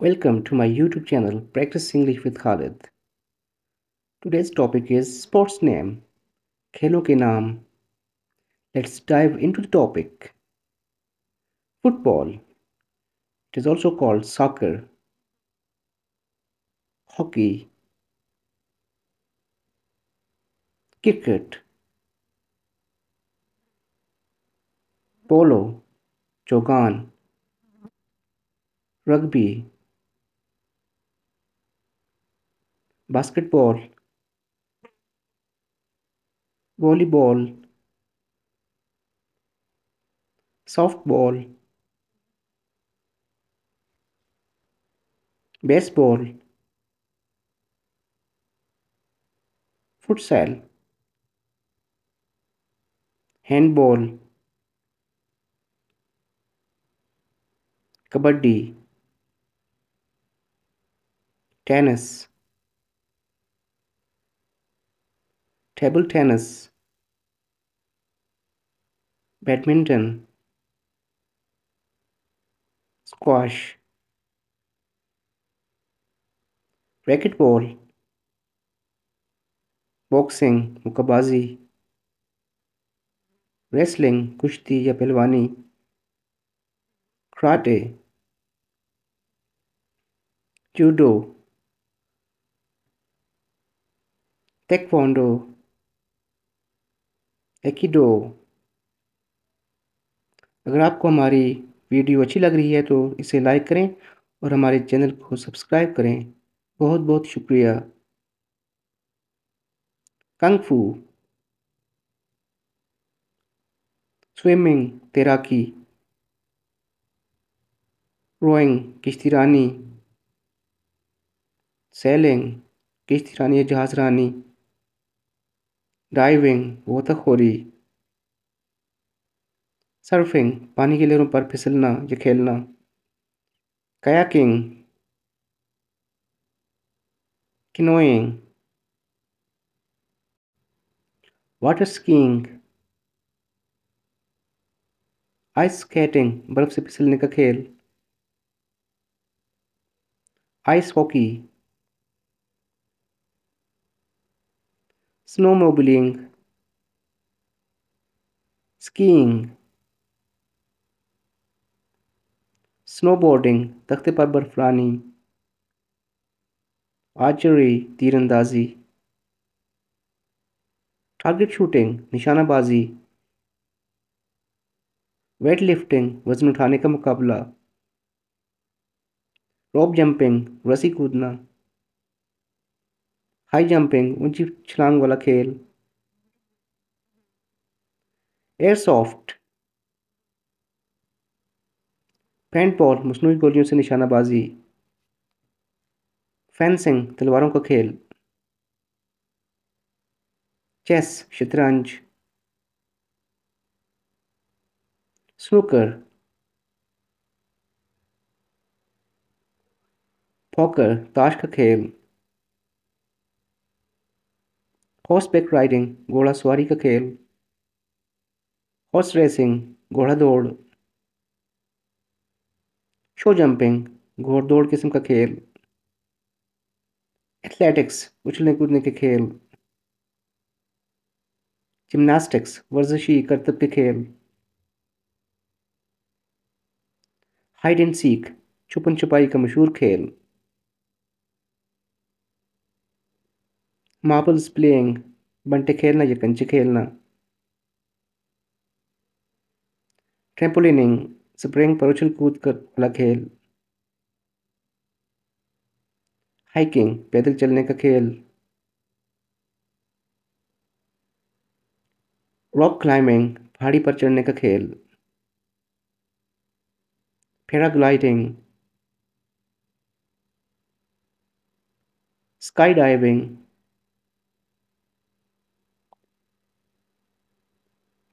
Welcome to my YouTube channel Practice English with Khalid. Today's topic is sports name. Khelo ke naam. Let's dive into the topic. Football. It is also called soccer. Hockey. Cricket. Polo. Jogan. Rugby. basketball volleyball softball baseball futsal handball kabaddi tennis table tennis, badminton, squash, racquetball, boxing मुक्काबाजी wrestling कुश्ती या पहलवानी karate judo taekwondo एकिडो अगर आपको हमारी video अच्छी लग रही है तो इसे लाइक करें और हमारे चैनल को सब्सक्राइब करें बहुत बहुत शुक्रिया कंगफू स्विमिंग तैराकी रोइंग किश्तीरानी सेलिंग किश्तीरानी या जहाज़ रानी डाइविंग गोताखोरी सर्फिंग पानी की लहरों पर फिसलना या खेलना kayaking canoeing water skiing ice skating बर्फ से फिसलने का खेल ice hockey snowmobiling skiing snowboarding तख्ते पर बर्फरानी आर्चरी तीरंदाजी टारगेट शूटिंग निशानाबाजी वेट लिफ्टिंग वज़न उठाने का मुकाबला रॉप जंपिंग रस्सी कूदना हाई जंपिंग ऊंची छलांग वाला खेल एयरसॉफ्ट पैंटबॉल मसनू गोलियों से निशानाबाजी फेंसिंग तलवारों का खेल चेस शतरंज स्नूकर पॉकर ताश का खेल हॉर्सबैक राइडिंग घोड़ा सवारी का खेल हॉर्स रेसिंग घोड़ा दौड़ शो जंपिंग घोड़ दौड़ किस्म का खेल एथलेटिक्स उछलने कूदने के खेल जिम्नास्टिक्स वर्जिशी करतब के खेल हाइड एंड सीख छुपन छुपाई का मशहूर खेल मार्बल्स प्लेइंग बंटे खेलना या कंचे खेलना ट्रेम्पोलिनिंग स्प्रिंग पर उछल कूद कर वाला खेल हाइकिंग पैदल चलने का खेल रॉक क्लाइंबिंग पहाड़ी पर चढ़ने का खेल paragliding sky diving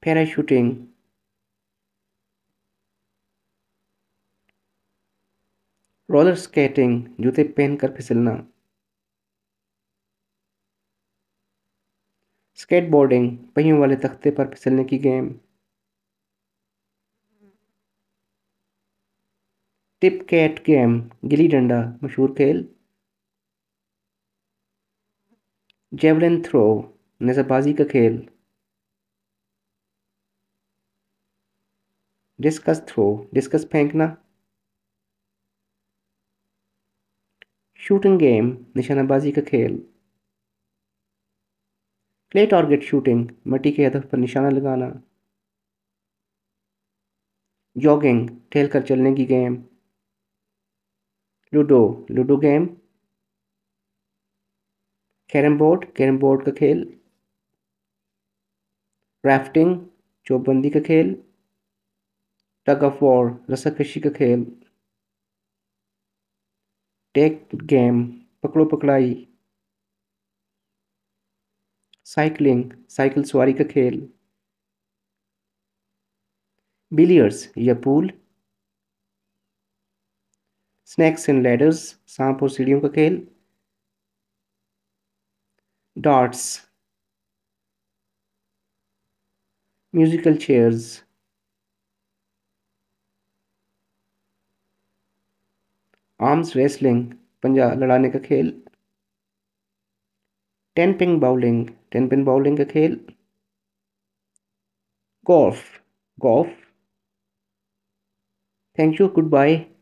parachuting roller skating जूते पहनकर फिसलना स्केटबोर्डिंग पहियों वाले तख्ते पर फिसलने की गेम टिप कैट गेम गिली डंडा मशहूर खेल जेवलिन थ्रो नजरबाजी का खेल डिस्कस थ्रो डिस्कस फेंकना शूटिंग गेम निशानाबाजी का खेल क्ले टारगेट शूटिंग मट्टी के हदफ पर निशाना लगाना जॉगिंग ठेल कर चलने की game ludo ludo game carrom board carrom board का खेल राफ्टिंग चौबंदी का खेल टग ऑफ वॉर रस्साकशी का खेल टेक गेम पकड़ो पकड़ाई साइकिलिंग साइकिल सवारी का खेल बिलियर्स या पूल स्नैक्स एंड लैडर्स सांप और सीढ़ियों का खेल dots musical chairs arms wrestling पंजा लड़ाने का खेल ten pin bowling ten pin bowling का खेल golf golf thank you good bye